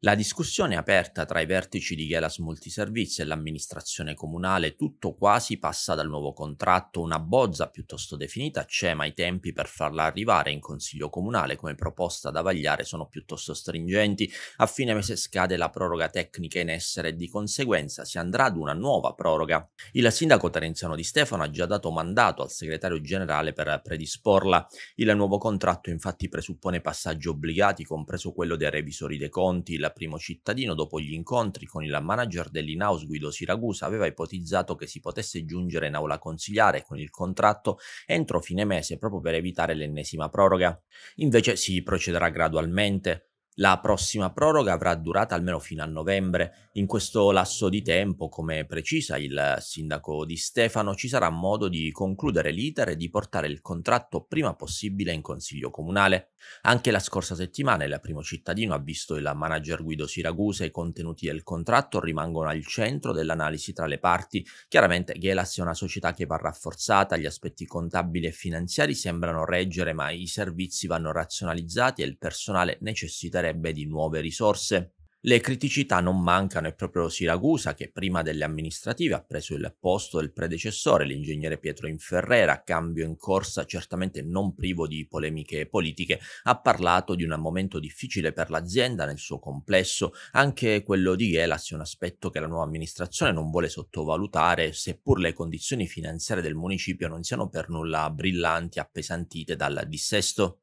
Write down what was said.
La discussione è aperta tra i vertici di Gelas Multiservizi e l'amministrazione comunale tutto quasi passa dal nuovo contratto, una bozza piuttosto definita c'è ma i tempi per farla arrivare in consiglio comunale come proposta da vagliare sono piuttosto stringenti, a fine mese scade la proroga tecnica in essere e di conseguenza si andrà ad una nuova proroga. Il sindaco Terenziano Di Stefano ha già dato mandato al segretario generale per predisporla, il nuovo contratto infatti presuppone passaggi obbligati compreso quello dei revisori dei conti, primo cittadino, dopo gli incontri con il manager dell'in-house Guido Siragusa, aveva ipotizzato che si potesse giungere in aula consigliare con il contratto entro fine mese proprio per evitare l'ennesima proroga. Invece si procederà gradualmente. La prossima proroga avrà durata almeno fino a novembre. In questo lasso di tempo, come precisa il sindaco di Stefano, ci sarà modo di concludere l'iter e di portare il contratto prima possibile in consiglio comunale. Anche la scorsa settimana il primo cittadino ha visto il manager Guido Siragusa e i contenuti del contratto rimangono al centro dell'analisi tra le parti. Chiaramente Gelas è una società che va rafforzata, gli aspetti contabili e finanziari sembrano reggere, ma i servizi vanno razionalizzati e il personale necessiterebbe bisognerebbe di nuove risorse. Le criticità non mancano, è proprio Siracusa che prima delle amministrative ha preso il posto del predecessore, l'ingegnere Pietro Inferrera, cambio in corsa certamente non privo di polemiche politiche, ha parlato di un momento difficile per l'azienda nel suo complesso, anche quello di Elas è un aspetto che la nuova amministrazione non vuole sottovalutare, seppur le condizioni finanziarie del municipio non siano per nulla brillanti, appesantite dal dissesto.